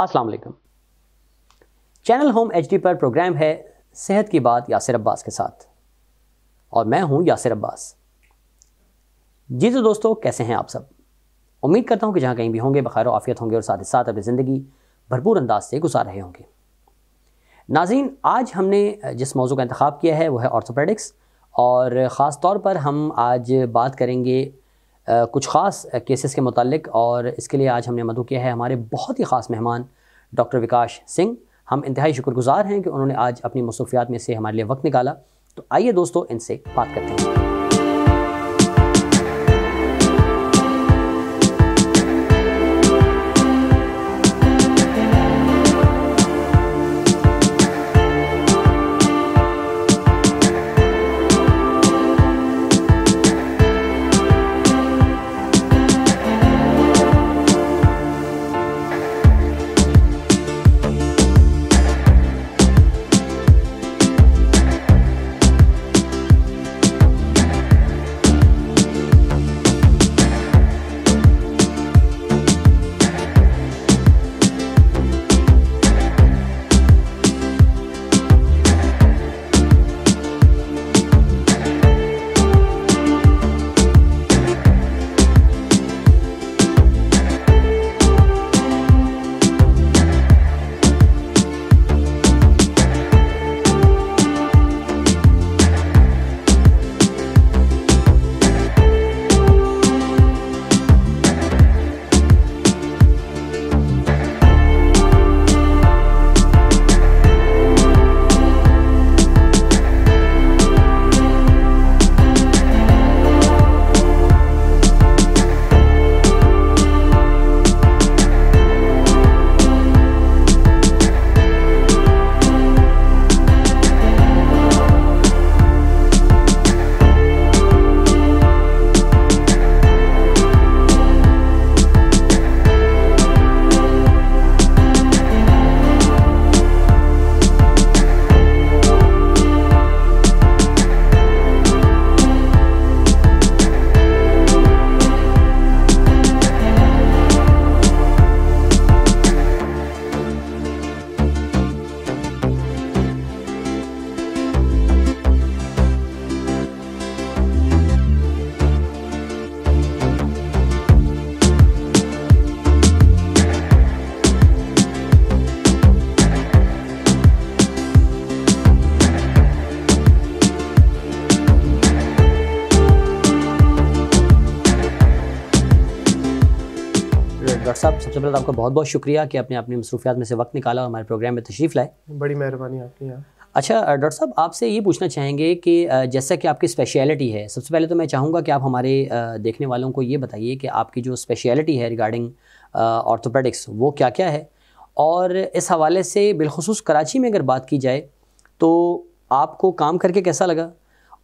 अस्सलाम वालेकुम channel home HD पर प्रोग्राम है सेहत की बात यासिर अब्बास के साथ और मैं हूं यासिर अब्बास जी तो दोस्तों कैसे हैं आप सब उम्मीद करता हूं कि जहां कहीं भी होंगे बखैर आफियत होंगे और साथ ही साथ अपनी ज़िंदगी भरपूर अंदाज से गुजार रहे होंगे नाजीन आज हमने जिस मौजू का इंतखब किया है वह है ऑर्थोपेडिक्स और ख़ास तौर पर हम आज बात करेंगे कुछ ख़ास केसेस के मतलब और इसके लिए आज हमने मदू किया है हमारे बहुत ही ख़ास मेहमान डॉक्टर विकास सिंह हम इंतहाई शुक्रगुजार हैं कि उन्होंने आज अपनी मसरूफियात में से हमारे लिए वक्त निकाला तो आइए दोस्तों इनसे बात करते हैं सबसे पहले आपका बहुत बहुत शुक्रिया कि आपने अपनी मसरूफियात में से वक्त निकाला और हमारे प्रोग्राम में तशरीफ़ लाए बड़ी मेहरबानी आपकी यहाँ अच्छा डॉक्टर साहब आपसे ये पूछना चाहेंगे कि जैसा कि आपकी स्पेशलिटी है सबसे पहले तो मैं चाहूँगा कि आप हमारे देखने वालों को ये बताइए कि आपकी जो स्पेशलिटी है रिगार्डिंग ऑर्थोपेडिक्स वो क्या क्या है और इस हवाले से बिलखसूस कराची में अगर बात की जाए तो आपको काम करके कैसा लगा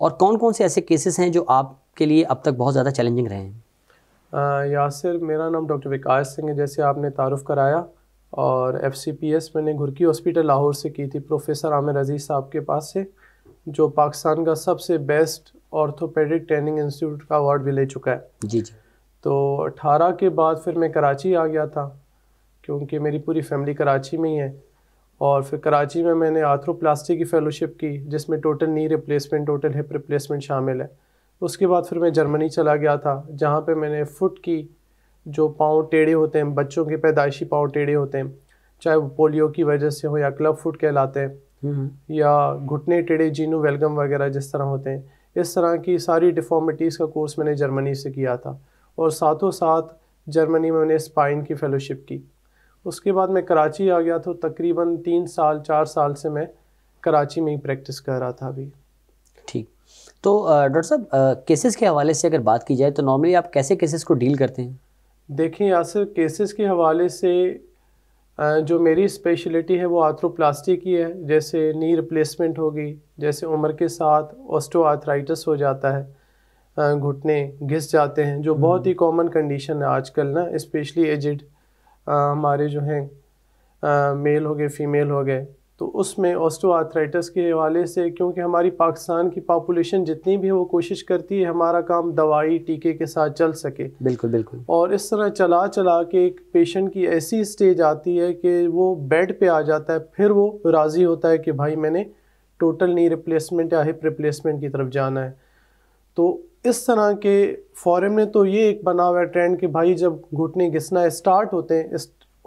और कौन कौन से ऐसे केसेस हैं जो आपके लिए अब तक बहुत ज़्यादा चैलेंजिंग रहे हैं यासिर मेरा नाम डॉक्टर विकास सिंह है जैसे आपने तारुफ कराया और एफ सी पी एस मैंने घुरकी हॉस्पिटल लाहौर से की थी प्रोफेसर आमिर अजीज़ साहब के पास से जो पाकिस्तान का सबसे बेस्ट ऑर्थोपेडिक ट्रेनिंग इंस्टीट्यूट का अवार्ड भी ले चुका है जी जी तो अठारह के बाद फिर मैं कराची आ गया था क्योंकि मेरी पूरी फैमिली कराची में ही है और फिर कराची में मैंने आर्थ्रोप्लास्टी की फेलोशिप की जिसमें total knee replacement total hip replacement शामिल है उसके बाद फिर मैं जर्मनी चला गया था जहाँ पे मैंने फुट की जो पाँव टेढ़े होते हैं बच्चों के पैदाइशी पाँव टेढ़े होते हैं चाहे वो पोलियो की वजह से हो या क्लब फुट कहलाते हैं हम्म। या घुटने टेढ़े जीनू वेलगम वगैरह जिस तरह होते हैं इस तरह की सारी डिफॉर्मिटीज़ का कोर्स मैंने जर्मनी से किया था और साथों साथ जर्मनी में मैंने स्पाइन की फेलोशिप की उसके बाद मैं कराची आ गया तो तकरीबन तीन साल चार साल से मैं कराची में ही प्रैक्टिस कर रहा था अभी ठीक तो डॉक्टर साहब केसेस के हवाले से अगर बात की जाए तो नॉर्मली आप कैसे केसेस को डील करते हैं देखिए यासर केसेस के हवाले से जो मेरी स्पेशलिटी है वो आर्थ्रोप्लास्टी की है जैसे नी रिप्लेसमेंट होगी जैसे उम्र के साथ ऑस्टोआर्थराइटिस हो जाता है घुटने घिस जाते हैं जो बहुत ही कॉमन हम्म। कंडीशन है आजकल ना स्पेशली एजड हमारे जो हैं मेल हो गए फीमेल हो गए तो उसमें ऑस्टोआर्थराइटिस के हवाले से क्योंकि हमारी पाकिस्तान की पापुलेशन जितनी भी है वो कोशिश करती है हमारा काम दवाई टीके के साथ चल सके बिल्कुल बिल्कुल और इस तरह चला चला के एक पेशेंट की ऐसी स्टेज आती है कि वो बेड पे आ जाता है फिर वो राज़ी होता है कि भाई मैंने टोटल नी रिप्लेसमेंट या हिप रिप्लेसमेंट की तरफ जाना है तो इस तरह के फॉरन में तो ये एक बना हुआ ट्रेंड कि भाई जब घुटने घिसना स्टार्ट होते हैं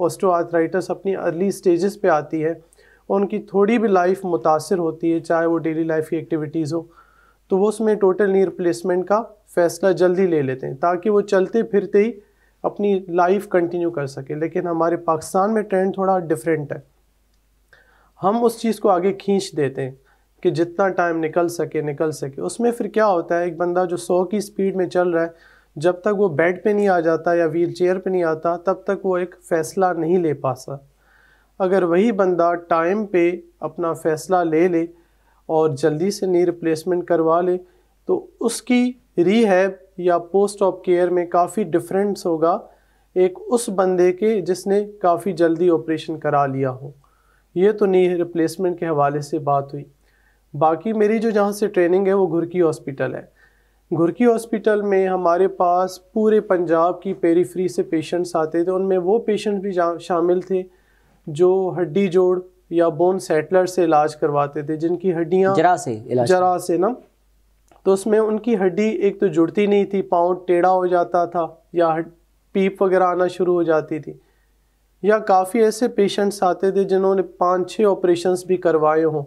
ऑस्टोआर्थराइटिस अपनी अर्ली स्टेजेस पे आती है उनकी थोड़ी भी लाइफ मुतासर होती है चाहे वो डेली लाइफ की एक्टिविटीज़ हो तो वो उसमें टोटल नी रिप्लेसमेंट का फ़ैसला जल्दी ले लेते हैं ताकि वो चलते फिरते ही अपनी लाइफ कंटिन्यू कर सके लेकिन हमारे पाकिस्तान में ट्रेंड थोड़ा डिफरेंट है हम उस चीज़ को आगे खींच देते हैं कि जितना टाइम निकल सके निकल सके उसमें फिर क्या होता है एक बंदा जो सौ की स्पीड में चल रहा है जब तक वो बेड पे नहीं आ जाता या व्हील चेयर पर नहीं आता तब तक वो एक फ़ैसला नहीं ले पाता अगर वही बंदा टाइम पे अपना फ़ैसला ले ले और जल्दी से नी रिप्लेसमेंट करवा ले तो उसकी रीहैब या पोस्ट ऑफ केयर में काफ़ी डिफरेंस होगा एक उस बंदे के जिसने काफ़ी जल्दी ऑपरेशन करा लिया हो ये तो नी रिप्लेसमेंट के हवाले से बात हुई बाकी मेरी जो जहाँ से ट्रेनिंग है वो घुरकी हॉस्पिटल है घुरकी हॉस्पिटल में हमारे पास पूरे पंजाब की पेरीफ्री से पेशेंट्स आते थे उनमें वो पेशेंट भी शामिल थे जो हड्डी जोड़ या बोन सेटलर से इलाज करवाते थे जिनकी हड्डियाँ जरा से इलाज जरा से ना तो उसमें उनकी हड्डी एक तो जुड़ती नहीं थी पाँव टेढ़ा हो जाता था या पीप वगैरह आना शुरू हो जाती थी या काफ़ी ऐसे पेशेंट्स आते थे जिन्होंने पाँच छः ऑपरेशंस भी करवाए हों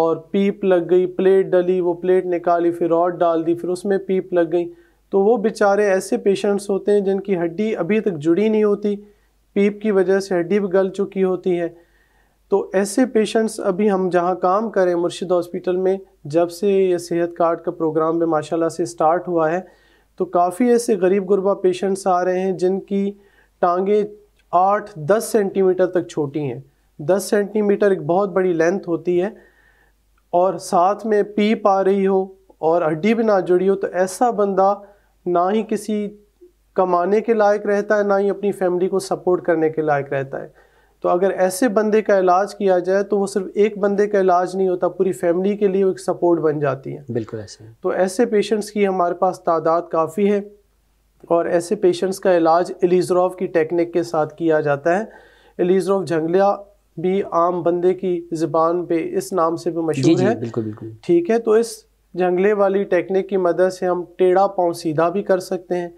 और पीप लग गई प्लेट डली वो प्लेट निकाली फिर रॉड डाल दी फिर उसमें पीप लग गई तो वो बेचारे ऐसे पेशेंट्स होते हैं जिनकी हड्डी अभी तक जुड़ी नहीं होती पीप की वजह से हड्डी भी गल चुकी होती है तो ऐसे पेशेंट्स अभी हम जहाँ काम करें मुर्शिद हॉस्पिटल में जब से ये सेहत कार्ड का प्रोग्राम में माशाल्लाह से स्टार्ट हुआ है तो काफ़ी ऐसे गरीब गुरबा पेशेंट्स आ रहे हैं जिनकी टांगे आठ दस सेंटीमीटर तक छोटी हैं दस सेंटीमीटर एक बहुत बड़ी लेंथ होती है और साथ में पीप आ रही हो और हड्डी भी ना जुड़ी हो तो ऐसा बंदा ना ही किसी कमाने के लायक रहता है ना ही अपनी फैमिली को सपोर्ट करने के लायक रहता है तो अगर ऐसे बंदे का इलाज किया जाए तो वो सिर्फ एक बंदे का इलाज नहीं होता पूरी फैमिली के लिए वो एक सपोर्ट बन जाती है बिल्कुल ऐसे तो ऐसे पेशेंट्स की हमारे पास तादाद काफ़ी है और ऐसे पेशेंट्स का इलाज एलिजरॉफ की टेक्निक के साथ किया जाता है एलिजरॉफ जंगलिया भी आम बंदे की ज़बान पे इस नाम से भी मशहूर है बिल्कुल बिल्कुल ठीक है तो इस जंगले वाली टेक्निक की मदद से हम टेढ़ा पाँव सीधा भी कर सकते हैं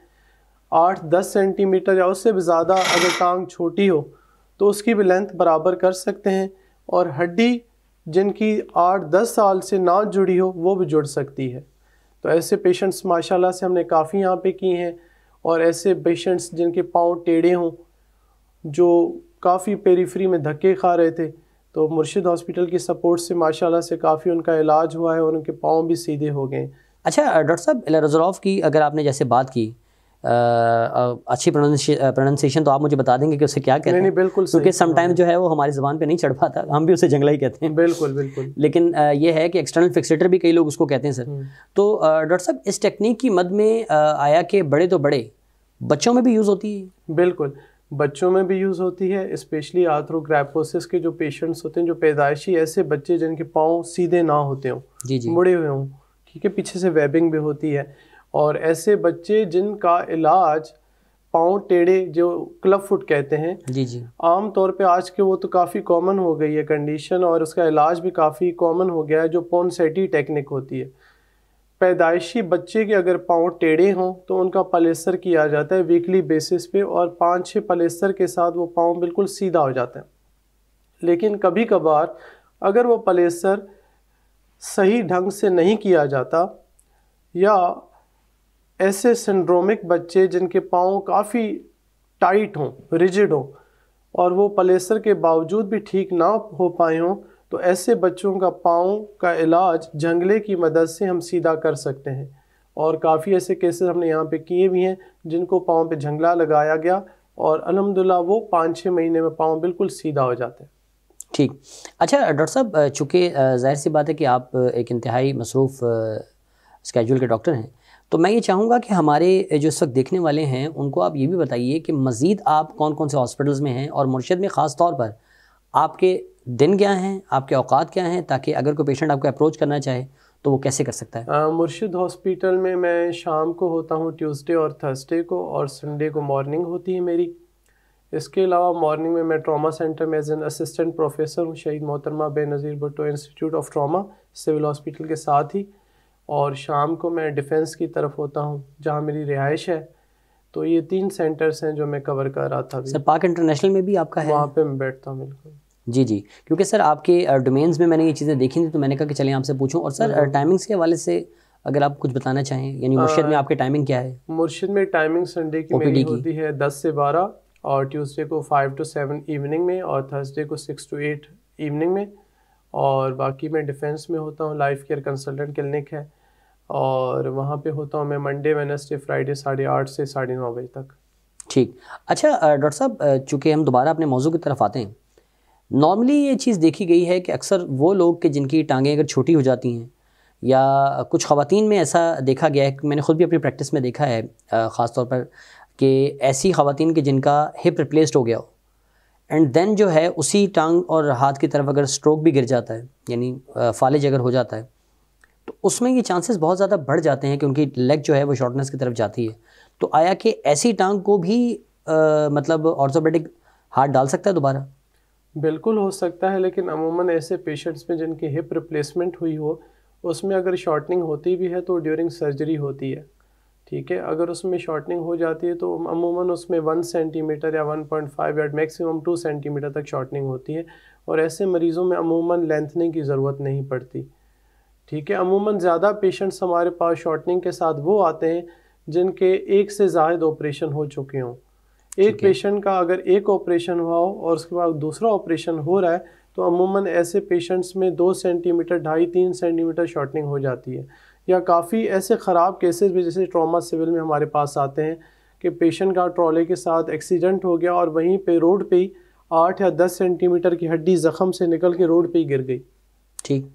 आठ दस सेंटीमीटर या उससे भी ज़्यादा अगर टांग छोटी हो तो उसकी भी लेंथ बराबर कर सकते हैं और हड्डी जिनकी आठ दस साल से ना जुड़ी हो वो भी जुड़ सकती है तो ऐसे पेशेंट्स माशाल्लाह से हमने काफ़ी यहाँ पे किए हैं और ऐसे पेशेंट्स जिनके पाँव टेढ़े हों जो काफ़ी पेरीफ्री में धक्के खा रहे थे तो मुर्शिद हॉस्पिटल की सपोर्ट से माशाल्लाह से काफ़ी उनका इलाज हुआ है और उनके पाँव भी सीधे हो गए अच्छा डॉक्टर साहब एलाजराव की अगर आपने जैसे बात की अच्छी प्रोनाउंसिएशन तो आप मुझे बता देंगे कि उसे क्या कहते हैं बिल्कुल क्योंकि समटाइम जो है वो हमारी ज़बान पे नहीं चढ़ पाता हम भी उसे जंगला ही कहते हैं बिल्कुल बिल्कुल लेकिन ये है कि एक्सटर्नल फिक्सेटर भी कई लोग उसको कहते हैं सर हम्म। तो डॉक्टर साहब इस टेक्निक की मद में आया कि बड़े तो बड़े बच्चों में भी यूज़ होती है बिल्कुल बच्चों में भी यूज़ होती है स्पेशली आर्थ्रोग्रापोसिस के जो पेशेंट्स होते हैं जो पैदाइशी ऐसे बच्चे जिनके पाँव सीधे ना होते हों मुड़े हुए हों ठीक है पीछे से वेबिंग भी होती है और ऐसे बच्चे जिनका इलाज पाँव टेढ़े जो क्लब फुट कहते हैं जी जी आम तौर पे आज के वो तो काफ़ी कॉमन हो गई है कंडीशन और उसका इलाज भी काफ़ी कॉमन हो गया है जो पोनसेटी टेक्निक होती है पैदाइशी बच्चे के अगर पाँव टेढ़े हों तो उनका पलेसर किया जाता है वीकली बेसिस पे और पाँच छः पलेसर के साथ वो पाँव बिल्कुल सीधा हो जाता है लेकिन कभी कभार अगर वो पलेसर सही ढंग से नहीं किया जाता या ऐसे सिंड्रोमिक बच्चे जिनके पाँव काफ़ी टाइट हों रिजिड हों और वो पलेसर के बावजूद भी ठीक ना हो पाए हों तो ऐसे बच्चों का पाँव का इलाज जंगले की मदद से हम सीधा कर सकते हैं और काफ़ी ऐसे केसेस हमने यहाँ पे किए भी हैं जिनको पाँव पे जंगला लगाया गया और अलहमदिल्ला वो पाँच छः महीने में पाँव बिल्कुल सीधा हो जाते हैं ठीक अच्छा डॉक्टर साहब चूँकि ज़ाहिर सी बात है कि आप एक इंतहाई मसरूफ़ स्केजूल के डॉक्टर हैं तो मैं ये चाहूँगा कि हमारे जो इस वक्त देखने वाले हैं उनको आप ये भी बताइए कि मज़ीद आप कौन कौन से हॉस्पिटल्स में हैं और मुर्शद में ख़ास तौर पर आपके दिन क्या हैं आपके औकात क्या हैं ताकि अगर कोई पेशेंट आपको अप्रोच करना चाहे तो वो कैसे कर सकता है मुर्शद हॉस्पिटल में मैं शाम को होता हूँ ट्यूसडे और थर्सडे को और संडे को मॉर्निंग होती है मेरी इसके अलावा मॉर्निंग में मैं ट्रामा सेंटर में एज एन असिस्टेंट प्रोफेसर हूँ शहीद मोहतरमा Benazir Bhutto institute of trauma civil hospital के साथ ही और शाम को मैं डिफेंस की तरफ होता हूँ जहाँ मेरी रिहाइश है तो ये तीन सेंटर्स हैं जो मैं कवर कर रहा था सर पाक इंटरनेशनल में भी आपका है वहाँ पे मैं बैठता हूँ बिल्कुल जी जी क्योंकि सर आपके डोमेन्स में मैंने ये चीज़ें देखी थी तो मैंने कहा कि चलें आपसे पूछूं और सर टाइमिंग्स हम्म। के हवाले से अगर आप कुछ बताना चाहें यानी मुर्शिद में आपकी टाइमिंग क्या है मुर्शिद में टाइमिंग संडे की मेरी होती है दस से बारह और ट्यूसडे को फाइव टू सेवन इवनिंग में और थर्सडे को सिक्स टू एट इवनिंग में और बाकी मैं डिफेंस में होता हूँ लाइफ केयर कंसल्टेंट क्लिनिक है और वहाँ पे होता हूँ मैं मंडे वेनसडे फ्राइडे साढ़े आठ से साढ़े नौ बजे तक ठीक अच्छा डॉक्टर साहब चूँकि हम दोबारा अपने मौजू की तरफ आते हैं नॉर्मली ये चीज़ देखी गई है कि अक्सर वो लोग के जिनकी टांगें अगर छोटी हो जाती हैं या कुछ ख़वान में ऐसा देखा गया है कि मैंने ख़ुद भी अपनी प्रैक्टिस में देखा है ख़ास तौर पर कि ऐसी ख़वान के जिनका हिप रिप्लेस्ड हो गया हो एंड देन जो है उसी टांग और हाथ की तरफ अगर स्ट्रोक भी गिर जाता है यानी फालिज अगर हो जाता है तो उसमें ये चांसेस बहुत ज़्यादा बढ़ जाते हैं कि उनकी लेग जो है वो शॉर्टनेस की तरफ जाती है तो आया कि ऐसी टांग को भी आ, मतलब ऑर्थोपेडिक हार्ट डाल सकता है दोबारा बिल्कुल हो सकता है लेकिन अमूमन ऐसे पेशेंट्स में जिनकी हिप रिप्लेसमेंट हुई हो उसमें अगर शॉर्टनिंग होती भी है तो ड्यूरिंग सर्जरी होती है ठीक है अगर उसमें शॉर्टनिंग हो जाती है तो अमूमन उसमें वन सेंटीमीटर या वन पॉइंट फाइव या मैक्सिमम टू सेंटीमीटर तक शॉर्टनिंग होती है और ऐसे मरीज़ों में अमूमन लेंथनिंग की ज़रूरत नहीं पड़ती ठीक है अमूमन ज़्यादा पेशेंट्स हमारे पास शॉर्टनिंग के साथ वो आते हैं जिनके एक से ज़ायद ऑपरेशन हो चुके हों एक पेशेंट का अगर एक ऑपरेशन हुआ हो और उसके बाद दूसरा ऑपरेशन हो रहा है तो अमूमन ऐसे पेशेंट्स में दो सेंटीमीटर ढाई तीन सेंटीमीटर शॉर्टनिंग हो जाती है या काफ़ी ऐसे ख़राब केसेस भी जैसे ट्रॉमा सिविल में हमारे पास आते हैं कि पेशेंट का ट्रॉले के साथ एक्सीडेंट हो गया और वहीं पे रोड पे ही आठ या दस सेंटीमीटर की हड्डी ज़ख़म से निकल के रोड पे ही गिर गई ठीक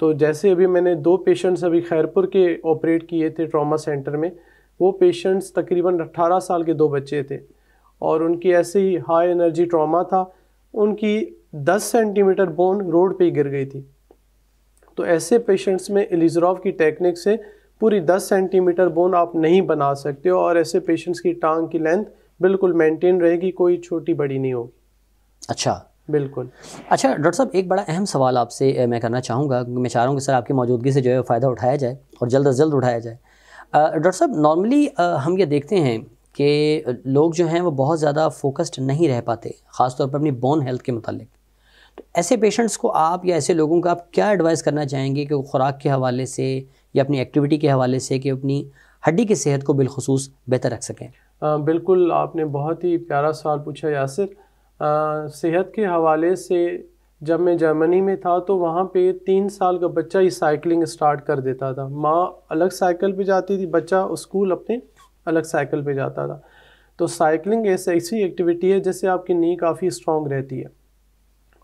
तो जैसे अभी मैंने दो पेशेंट्स अभी खैरपुर के ऑपरेट किए थे ट्रॉमा सेंटर में वो पेशेंट्स तकरीबन 18 साल के दो बच्चे थे और उनकी ऐसे ही हाई एनर्जी ट्रॉमा था उनकी 10 सेंटीमीटर बोन रोड पे गिर गई थी तो ऐसे पेशेंट्स में एलिजरॉव की टेक्निक से पूरी 10 सेंटीमीटर बोन आप नहीं बना सकते हो और ऐसे पेशेंट्स की टांग की लेंथ बिल्कुल मेंटेन रहेगी कोई छोटी बड़ी नहीं होगी अच्छा बिल्कुल अच्छा डॉक्टर साहब एक बड़ा अहम सवाल आपसे मैं करना चाहूँगा मैं चाह रहा हूँ कि सर आपकी मौजूदगी से जो है फ़ायदा उठाया जाए और जल्द अज जल्द उठाया जाए डॉक्टर साहब नॉर्मली हम ये देखते हैं कि लोग जो हैं वो बहुत ज़्यादा फोकस्ड नहीं रह पाते ख़ासतौर पर अपनी बोन हेल्थ के मतलब तो ऐसे पेशेंट्स को आप या ऐसे लोगों को आप क्या एडवाइस करना चाहेंगे कि वो खुराक के हवाले से या अपनी एक्टिविटी के हवाले से कि अपनी हड्डी की सेहत को बिलखसूस बेहतर रख सकें बिल्कुल आपने बहुत ही प्यारा सवाल पूछा यासिर सेहत के हवाले से जब मैं जर्मनी में था तो वहाँ पे तीन साल का बच्चा ही साइकिलिंग स्टार्ट कर देता था माँ अलग साइकिल पे जाती थी बच्चा स्कूल अपने अलग साइकिल पे जाता था तो साइकिलिंग ऐसी ऐसी एक्टिविटी है जिससे आपकी नी काफ़ी स्ट्रॉन्ग रहती है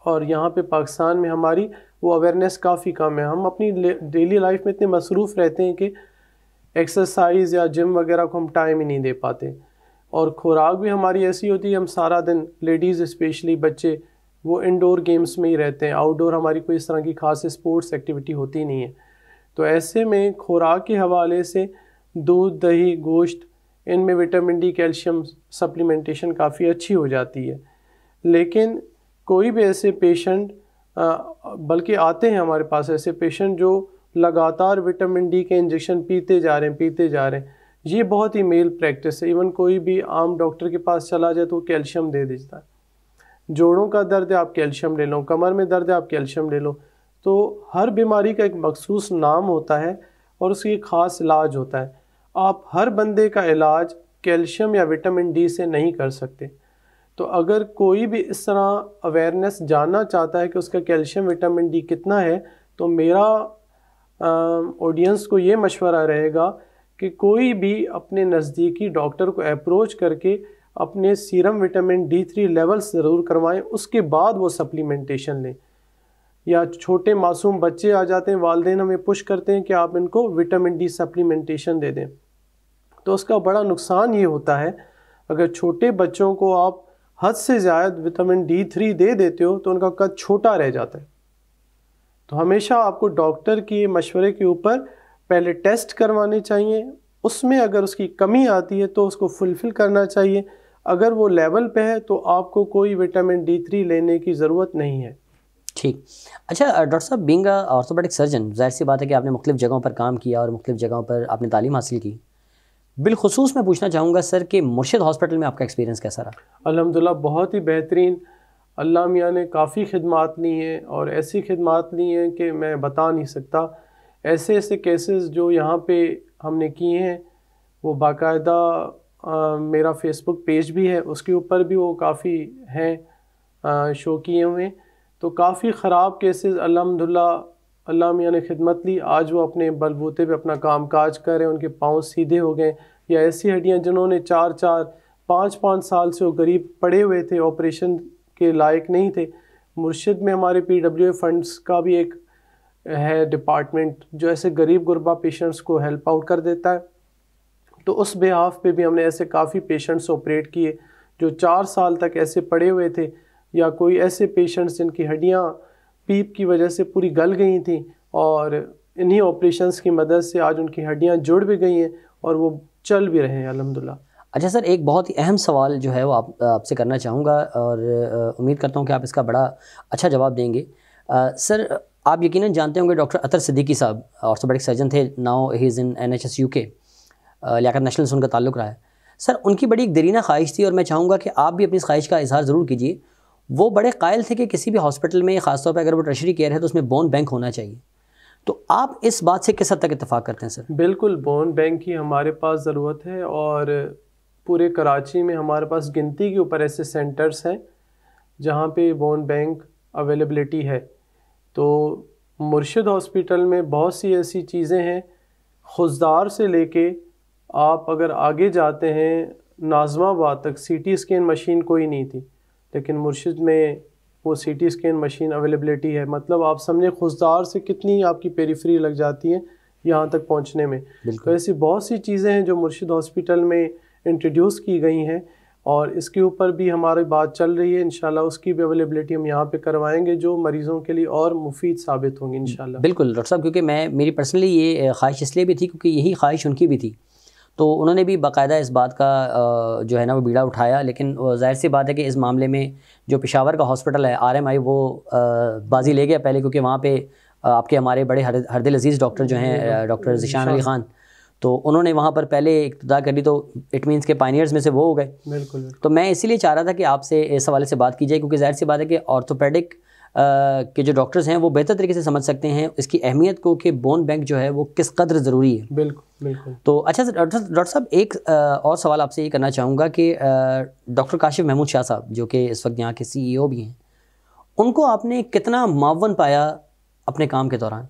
और यहाँ पे पाकिस्तान में हमारी वो अवेयरनेस काफ़ी कम है हम अपनी डेली लाइफ में इतने मसरूफ़ रहते हैं कि एक्सरसाइज या जिम वगैरह को हम टाइम ही नहीं दे पाते और खुराक भी हमारी ऐसी होती है हम सारा दिन लेडीज़ इस्पेशली बच्चे वो इंडोर गेम्स में ही रहते हैं आउटडोर हमारी कोई इस तरह की खास स्पोर्ट्स एक्टिविटी होती नहीं है तो ऐसे में खुराक के हवाले से दूध दही गोश्त इनमें विटामिन डी कैल्शियम सप्लीमेंटेशन काफ़ी अच्छी हो जाती है लेकिन कोई भी ऐसे पेशेंट बल्कि आते हैं हमारे पास ऐसे पेशेंट जो लगातार विटामिन डी के इंजेक्शन पीते जा रहे हैं पीते जा रहे हैं ये बहुत ही मेल प्रैक्टिस है इवन कोई भी आम डॉक्टर के पास चला जाए तो वो कैल्शियम दे देता है जोड़ों का दर्द है आप कैल्शियम ले लो कमर में दर्द है आप कैल्शियम ले लो तो हर बीमारी का एक मखसूस नाम होता है और उसकी ख़ास इलाज होता है आप हर बंदे का इलाज कैल्शियम या विटामिन डी से नहीं कर सकते तो अगर कोई भी इस तरह अवेयरनेस जानना चाहता है कि उसका कैल्शियम विटामिन डी कितना है तो मेरा ऑडियंस को ये मशवरा रहेगा कि कोई भी अपने नज़दीकी डॉक्टर को अप्रोच करके अपने serum vitamin D three levels ज़रूर करवाएं उसके बाद वो सप्लीमेंटेशन लें या छोटे मासूम बच्चे आ जाते हैं वालदे हमें पुश करते हैं कि आप इनको विटामिन डी सप्लीमेंटेशन दे दें तो उसका बड़ा नुकसान ये होता है अगर छोटे बच्चों को आप हद से ज़्यादा विटामिन डी थ्री दे देते हो तो उनका कद छोटा रह जाता है तो हमेशा आपको डॉक्टर के मशवरे के ऊपर पहले टेस्ट करवाने चाहिए उसमें अगर उसकी कमी आती है तो उसको फुलफ़िल करना चाहिए अगर वो लेवल पे है तो आपको कोई विटामिन डी थ्री लेने की ज़रूरत नहीं है ठीक अच्छा डॉक्टर साहब बिंग ऑर्थोपेडिक सर्जन जाहिर सी बात है कि आपने मुख्तु जगहों पर काम किया और मुख्तु जगहों पर आपने तालीम हासिल की बिलखसूस मैं पूछना चाहूँगा सर कि मुर्शद हॉस्पिटल में आपका एक्सपीरियंस कैसा रहा अलहमदिल्ला बहुत ही बेहतरीन अल्लाह मियाँ ने काफ़ी खदमात ली हैं और ऐसी खदमात ली हैं कि मैं बता नहीं सकता ऐसे ऐसे केसेस जो यहाँ पे हमने किए हैं वो बाकायदा मेरा फेसबुक पेज भी है उसके ऊपर भी वो काफ़ी हैं शो किए हुए तो काफ़ी ख़राब केसेस अलहमदिल्ला अल्लाह मियाँ ने खिदमत ली आज वो अपने बलबूते पे अपना काम काज कर रहे हैं उनके पाँव सीधे हो गए या ऐसी हड्डियाँ जिन्होंने चार चार पाँच पाँच साल से वो गरीब पड़े हुए थे ऑपरेशन के लायक नहीं थे मुर्शिद में हमारे पी डब्ल्यू फंड्स का भी एक है डिपार्टमेंट जो ऐसे गरीब गुरबा पेशेंट्स को हेल्प आउट कर देता है तो उस बेहाफ पे भी हमने ऐसे काफ़ी पेशेंट्स ऑपरेट किए जो चार साल तक ऐसे पड़े हुए थे या कोई ऐसे पेशेंट्स जिनकी हड्डियाँ पीप की वजह से पूरी गल गई थी और इन्हीं ऑपरेशंस की मदद से आज उनकी हड्डियाँ जुड़ भी गई हैं और वो चल भी रहे हैं अलहमदिल्ला अच्छा सर एक बहुत ही अहम सवाल जो है वो आप आपसे करना चाहूँगा और उम्मीद करता हूँ कि आप इसका बड़ा अच्छा जवाब देंगे आ, सर आप यकीनन जानते होंगे डॉक्टर अतर सिद्दीकी साहब ऑर्थोपेडिक सर्जन थे now he is in N H S U K Liaquat national से उनका ताल्लुक रहा है सर उनकी बड़ी एक दरीना ख्वाहिश थी और मैं चाहूँगा कि आप भी अपनी इस ख्वाहिश का इजहार ज़रूर कीजिए वो बड़े कायल थे कि किसी भी हॉस्पिटल में खासतौर पर अगर वो ट्रेशरी केयर है तो उसमें बोन बैंक होना चाहिए तो आप इस बात से किस हद तक इतफाक़ करते हैं सर बिल्कुल बोन बैंक की हमारे पास ज़रूरत है और पूरे कराची में हमारे पास गिनती के ऊपर ऐसे सेंटर्स हैं जहाँ पे बोन बैंक अवेलेबलिटी है तो मुर्शद हॉस्पिटल में बहुत सी ऐसी चीज़ें हैं खुजदार से लेके आप अगर आगे जाते हैं नाजमाबाद तक सीटी स्कैन मशीन कोई नहीं थी लेकिन मुर्शिद में वो सीटी स्कैन मशीन अवेलेबलिटी है मतलब आप समझे खुजदार से कितनी आपकी पेरीफ्री लग जाती है यहाँ तक पहुँचने में तो ऐसी बहुत सी चीज़ें हैं जो मुर्शिद हॉस्पिटल में इंट्रोड्यूस की गई हैं और इसके ऊपर भी हमारी बात चल रही है इनशाला उसकी भी अवेलेबिलिटी हम यहाँ पे करवाएंगे जो मरीज़ों के लिए और मुफीद साबित होंगी इनशाला बिल्कुल डॉक्टर साहब क्योंकि मैं मेरी पर्सनली ये ख्वाहिश इसलिए भी थी क्योंकि यही ख्वाहिश उनकी भी थी तो उन्होंने भी बाकायदा इस बात का जो है ना वो बीड़ा उठाया लेकिन जाहिर सी बात है कि इस मामले में जो पेशावर का हॉस्पिटल है आरएमआई वो बाजी ले गया पहले क्योंकि वहाँ पे आपके हमारे बड़े हरदिल अजीज़ डॉक्टर जो हैं डॉक्टर जिशान अली ख़ान तो उन्होंने वहाँ पर पहले इब्तदा ली तो इट मीन्स के पाइनियर्स में से वो हो गए बिल्कुल तो मैं इसीलिए चाह रहा था कि आपसे इस हवाले से बात की जाए क्योंकि जाहिर सी बात है कि ऑर्थोपेडिक के जो डॉक्टर्स हैं वो बेहतर तरीके से समझ सकते हैं इसकी अहमियत को कि बोन बैंक जो है वो किस कदर ज़रूरी है बिल्कुल बिल्कुल तो अच्छा डॉक्टर साहब एक और सवाल आपसे ये करना चाहूँगा कि डॉक्टर काशिफ महमूद शाह साहब जो कि इस वक्त यहाँ के सी e भी हैं उनको आपने कितना मावन पाया अपने काम के दौरान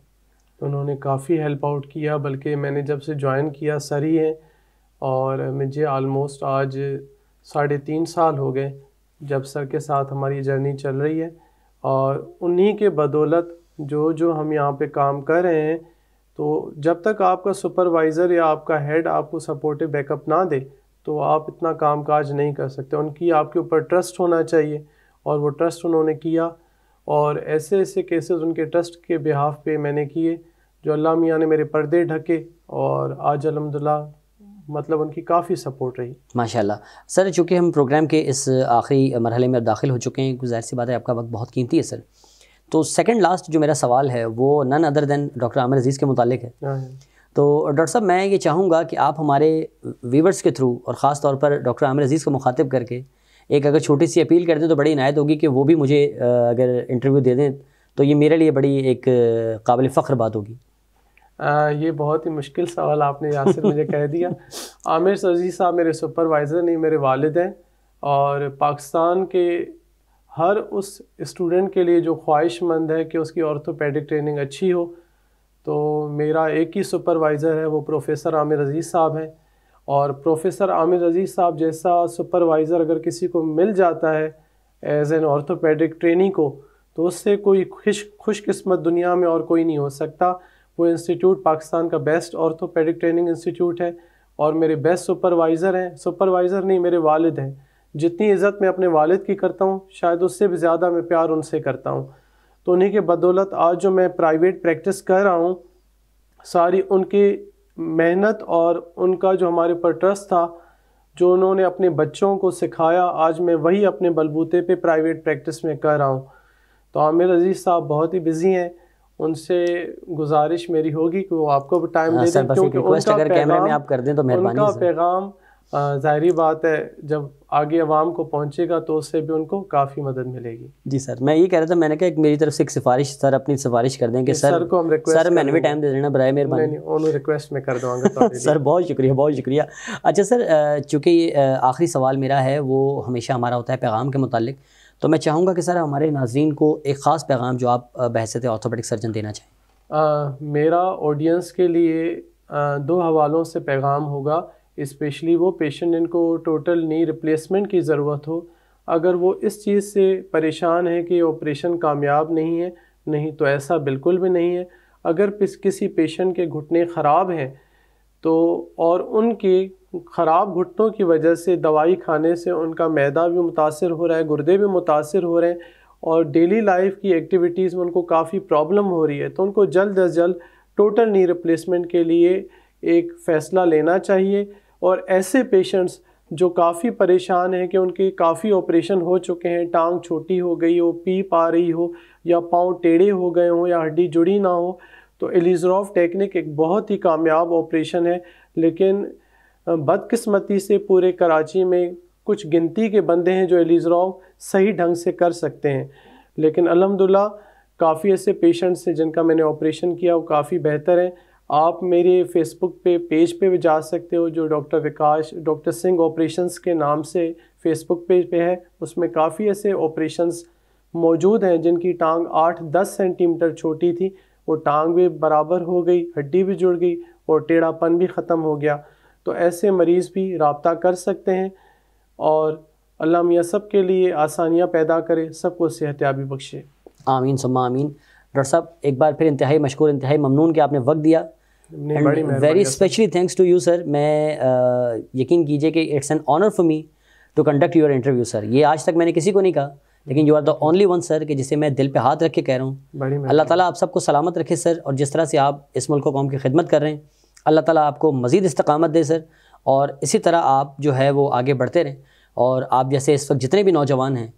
तो उन्होंने काफ़ी हेल्प आउट किया बल्कि मैंने जब से ज्वाइन किया सर ही हैं और मुझे आलमोस्ट आज साढ़े तीन साल हो गए जब सर के साथ हमारी जर्नी चल रही है और उन्हीं के बदौलत जो जो हम यहाँ पे काम कर रहे हैं तो जब तक आपका सुपरवाइज़र या आपका हेड आपको सपोर्टिव बैकअप ना दे तो आप इतना काम काज नहीं कर सकते उनकी आपके ऊपर ट्रस्ट होना चाहिए और वो ट्रस्ट उन्होंने किया और ऐसे ऐसे केसेस उनके ट्रस्ट के बिहाफ पे मैंने किए जो अल्लाह मियाँ ने मेरे पर्दे ढके और आज अलहमदिल्ला मतलब उनकी काफ़ी सपोर्ट रही माशाल्लाह सर चूँकि हम प्रोग्राम के इस आखिरी मरहले में दाखिल हो चुके हैं जाहिर सी बात है आपका वक्त बहुत कीमती है सर तो सेकंड लास्ट जो मेरा सवाल है वो none other than doctor Aamir Aziz के मुतालिक है हाँ, हाँ। तो डॉक्टर साहब मैं ये चाहूँगा कि आप हमारे वीवर्स के थ्रू और ख़ास तौर पर डॉक्टर आमिर अजीज़ को मुखातिब करके एक अगर छोटी सी अपील कर दें तो बड़ी इनायत होगी कि वो भी मुझे अगर इंटरव्यू दे दें तो ये मेरे लिए बड़ी एक काबिल फ़ख्र बात होगी आ, ये बहुत ही मुश्किल सवाल आपने यासिर मुझे कह दिया आमिर सजी साहब मेरे सुपरवाइज़र नहीं मेरे वालद हैं और पाकिस्तान के हर उस स्टूडेंट के लिए जो ख्वाहिशमंद है कि उसकी ऑर्थोपेडिक ट्रेनिंग अच्छी हो तो मेरा एक ही सुपरवाइज़र है वो प्रोफेसर आमिर अजीज़ साहब हैं और प्रोफेसर आमिर अजीज़ साहब जैसा सुपरवाइज़र अगर किसी को मिल जाता है एज एन ऑर्थोपेडिक ट्रेनिंग को तो उससे कोई खुश खुशकस्मत दुनिया में और कोई नहीं हो सकता वो इंस्टीट्यूट पाकिस्तान का बेस्ट ऑर्थोपेडिक ट्रेनिंग इंस्टीट्यूट है और मेरे बेस्ट सुपरवाइज़र हैं सुपरवाइज़र नहीं मेरे वालद हैं जितनी इज़्ज़त मैं अपने वालद की करता हूँ शायद उससे भी ज़्यादा मैं प्यार उनसे करता हूँ तो उन्हीं के बदौलत आज जो मैं प्राइवेट प्रैक्टिस कर रहा हूँ सारी उनके मेहनत और उनका जो हमारे ऊपर ट्रस्ट था जो उन्होंने अपने बच्चों को सिखाया आज मैं वही अपने बलबूते पे प्राइवेट प्रैक्टिस में कर रहा हूँ तो आमिर अजीज़ साहब बहुत ही बिज़ी हैं उनसे गुजारिश मेरी होगी कि वो आपको टाइम दे हाँ, दें क्योंकि उनका पैगाम, तो उनका पैगाम ज़ाहरी बात है जब आगे आवाम को पहुँचेगा तो उससे भी उनको काफ़ी मदद मिलेगी जी सर मैं ये कह रहा था मैंने कहा मेरी तरफ से एक सिफारिश सर अपनी सिफारिश कर देंगे सर सर को हम रिक्वेस्ट सर मैंने भी टाइम दे देना बरए मेहरबानी उन्होंने रिक्वेस्ट में कर दूँगा तो सर बहुत शुक्रिया बहुत शुक्रिया अच्छा सर चूँकि आखिरी सवाल मेरा है वो हमेशा हमारा होता है पैगाम के मतलब तो मैं चाहूँगा कि सर हमारे नाजीन को एक ख़ास पैगाम जो आप बहसत ऑर्थोपेटिक सर्जन देना चाहें मेरा ऑडियंस के लिए दो हवालों से पैगाम होगा इस्पेशली वो पेशेंट जिनको टोटल नी रिप्लेसमेंट की ज़रूरत हो अगर वो इस चीज़ से परेशान है कि ऑपरेशन कामयाब नहीं है नहीं तो ऐसा बिल्कुल भी नहीं है अगर किसी पेशेंट के घुटने ख़राब हैं तो और उनके ख़राब घुटनों की वजह से दवाई खाने से उनका मैदा भी मुतासर हो रहा है गुर्दे भी मुतासर हो रहे हैं और डेली लाइफ की एक्टिविटीज़ में उनको काफ़ी प्रॉब्लम हो रही है तो उनको जल्द अज जल्द टोटल नी रिप्लेसमेंट के लिए एक फ़ैसला लेना चाहिए और ऐसे पेशेंट्स जो काफ़ी परेशान हैं कि उनके काफ़ी ऑपरेशन हो चुके हैं टांग छोटी हो गई हो पी पा रही हो या पाँव टेढ़े हो गए हों या हड्डी जुड़ी ना हो तो एलिजरॉफ टेक्निक एक बहुत ही कामयाब ऑपरेशन है लेकिन बदकिस्मती से पूरे कराची में कुछ गिनती के बंदे हैं जो एलिजरॉफ सही ढंग से कर सकते हैं लेकिन अलहमदिल्ला काफ़ी ऐसे पेशेंट्स हैं जिनका मैंने ऑपरेशन किया वो काफ़ी बेहतर हैं आप मेरे फेसबुक पे पेज पे भी जा सकते हो जो doctor Vikas doctor Singh operations के नाम से फेसबुक पेज पे है उसमें काफ़ी ऐसे ऑपरेशंस मौजूद हैं जिनकी टांग आठ दस सेंटीमीटर छोटी थी वो टांग भी बराबर हो गई हड्डी भी जुड़ गई और टेढ़ापन भी ख़त्म हो गया तो ऐसे मरीज़ भी रबता कर सकते हैं और अल्लाह मियाँ सब के लिए आसानियाँ पैदा करे सबको सेहत याबी बख्शे आमीन सुमा आमीन डॉक्टर साहब एक बार फिर इंतहाई मशहूर इंतहाई ममनून के आपने वक्त दिया very specially thanks to you sir मैं uh, यकीन कीजिए कि it's an honour for me to conduct your interview sir ये आज तक मैंने किसी को नहीं कहा लेकिन you are the only one sir कि जिसे मैं दिल पे हाथ रख के कह रहा हूँ अल्लाह ताला आप सबको सलामत रखे सर और जिस तरह से आप इस मुल्क को कौम की खिदमत कर रहे हैं अल्लाह ताला आपको मज़ीद इस्तकामत दे सर और इसी तरह आप जो है वो आगे बढ़ते रहें और आप जैसे इस वक्त जितने भी नौजवान हैं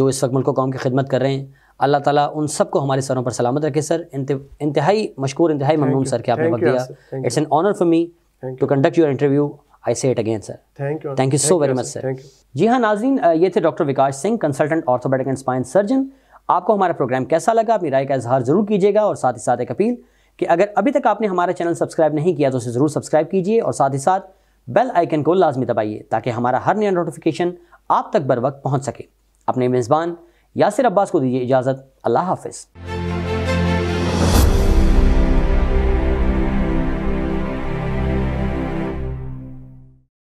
जो इस वक्त मुल्क को कौम की खिदमत कर रहे हैं अल्लाह ताला उन सबको हमारे सरों पर सलामत रखे सर इंतहाई मशहूर इंतहाई ममनून सर के आपने वक्त दिया it's an honour for me to conduct your interview I say it again sir thank you thank you so very much sir ji हाँ नाजीन ये थे doctor Vikas Singh consultant orthopaedic and spine surgeon आपको हमारा प्रोग्राम कैसा लगा अपनी राय का इजहार ज़रूर कीजिएगा और साथ ही साथ एक अपील कि अगर अभी तक आपने हमारा चैनल सब्सक्राइब नहीं किया तो उसे ज़रूर सब्सक्राइब कीजिए और साथ ही साथ बेल आइकन को लाजमी दबाइए ताकि हमारा हर नया नोटिफिकेशन आप तक बर वक्त पहुँच सके अपने मेज़बान यासिर अब्बास को दीजिए इजाज़त अल्लाह हाफिज़